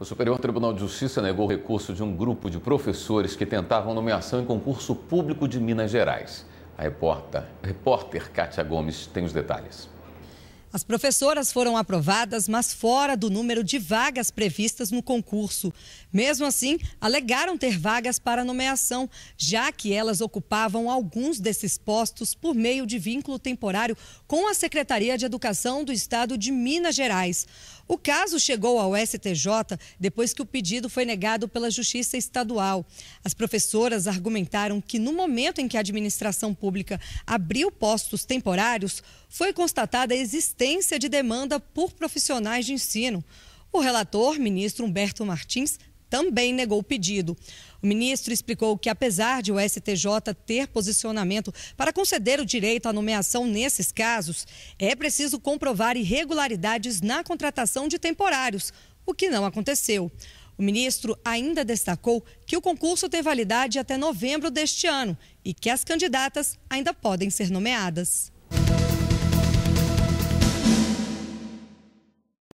O Superior Tribunal de Justiça negou o recurso de um grupo de professores que tentavam nomeação em concurso público de Minas Gerais. A repórter, repórter Kátia Gomes tem os detalhes. As professoras foram aprovadas, mas fora do número de vagas previstas no concurso. Mesmo assim, alegaram ter vagas para nomeação, já que elas ocupavam alguns desses postos por meio de vínculo temporário com a Secretaria de Educação do Estado de Minas Gerais. O caso chegou ao STJ depois que o pedido foi negado pela Justiça Estadual. As professoras argumentaram que no momento em que a administração pública abriu postos temporários, foi constatada a existência de demanda por profissionais de ensino. O relator, ministro Humberto Martins, também negou o pedido. O ministro explicou que, apesar de o STJ ter posicionamento para conceder o direito à nomeação nesses casos, é preciso comprovar irregularidades na contratação de temporários, o que não aconteceu. O ministro ainda destacou que o concurso tem validade até novembro deste ano e que as candidatas ainda podem ser nomeadas.